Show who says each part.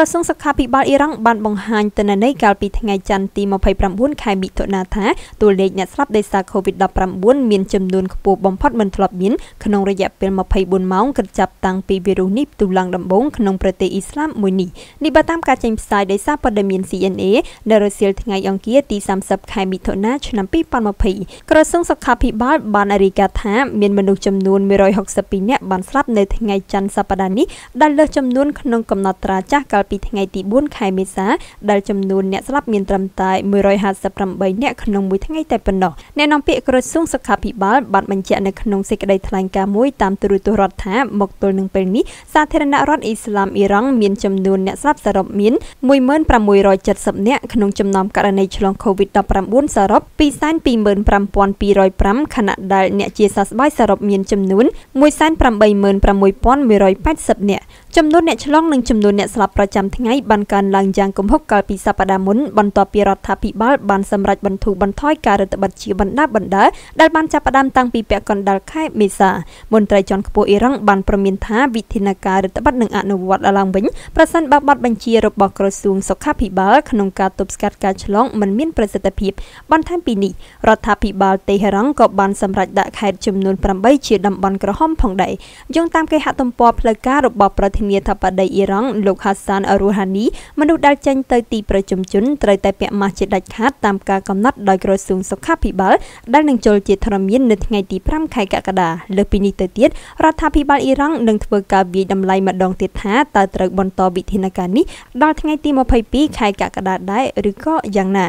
Speaker 1: ក្រសួងសុខាភិបាលអ៊ីរ៉ង់បានបង្ហាញទិន្នន័យកាលពីថ្ងៃច័ន្ទទី29ខែមិថុនាថាតួលេខអ្នកស្លាប់ដោយសារ COVID-19 មានចំនួនខ្ពស់បំផុតមិនធ្លាប់មានក្នុងរយៈពេល24ម៉ោងគិតចាប់តាំងពីវីរុសនេះទូឡើងដំបូងក្នុងប្រទេសអ៊ីស្លាមមួយនេះនេះបើតាមការចេញផ្សាយដោយសារព័ត៌មាន CNA នៅរសៀលថ្ងៃអង្គារទី30ខែមិថុនាឆ្នាំ2020ក្រសួងសុខាភិបាលបានរាយការណ៍ថាមានមនុស្សចំនួន162នាក់បានស្លាប់នៅថ្ងៃច័ន្ទសប្តាហ៍នេះដែលលើសចំនួនក្នុងកំណត់ត្រាចាស់កាលពីថ្ងៃទី4ខែមេសាដែលចំនួនអ្នកស្លាប់មានត្រឹមតែ158អ្នកក្នុងមួយថ្ងៃតែប៉ុណ្ណោះអ្នកនាំពាក្យក្រសួងសុខាភិបាលបានបញ្ជាក់នៅក្នុងសេចក្តីថ្លែងការណ៍មួយតាមទូរទស្សន៍រដ្ឋថាមកទល់នឹងពេលនេះសាធារណរដ្ឋអ៊ីស្លាមអ៊ីរ៉ង់មានចំនួនអ្នកស្លាប់សរុបមាន1670អ្នកក្នុងចំណោមករណីឆ្លង COVID-19 សរុប225,205ខណៈដែលអ្នកជាសះស្បើយសរុបមានចំនួន186,180អ្នកចំនួនអ្នកឆ្លងនិងចំនួនអ្នកស្លាប់ប្រចាំចាំថ្ងៃបានកើនឡើងយ៉ាងគំហុកកាលពីសប្តាហ៍មុនបន្ទាប់ពីរដ្ឋាភិបាលបានសម្រេចបន្ធូរបន្ថយការរដ្ឋបတ်ជាបណ្ដាបណ្ដាដែលបានចាប់ផ្ដើមតាំងពីពាក់កណ្ដាលខែមេសាមន្ត្រីជាន់ខ្ពស់អ៊ីរ៉ង់បានប្រមានថាវិធានការរដ្ឋបတ်នឹងអនុវត្តឡើងវិញប្រសិនបើប័ណ្ណបញ្ជារបស់ក្រសួងសុខាភិបាលក្នុងការទប់ស្កាត់ការឆ្លងមិនមានប្រសិទ្ធភាព បន្ថែមពីនេះរដ្ឋាភិបាលតេហេរ៉ង់ក៏បានសម្រេចដាក់ខេត្តចំនួន8ជាតំបន់ក្រហមផងដែរយោងតាមគេហទំព័រផ្លូវការរបស់ប្រធានាធិបតីអ៊ីរ៉ង់លោកហាសានរូហានីមនុស្សដែលចេញទៅទីប្រជុំជនត្រូវតែពាក់ម៉ាស់ជាដាច់ខាតតាមការកំណត់ដោយក្រសួងសុខាភិបាលដែលនឹងចូលជាធរមាននៅថ្ងៃទី5ខែកក្កដាលើសពីនេះទៅទៀតរដ្ឋាភិបាលអ៊ីរ៉ង់នឹងធ្វើការវាយតម្លៃម្ដងទៀតថាតើត្រូវបន្តវិធានការនេះដល់ថ្ងៃទី22ខែកក្កដាដែរឬក៏យ៉ាងណា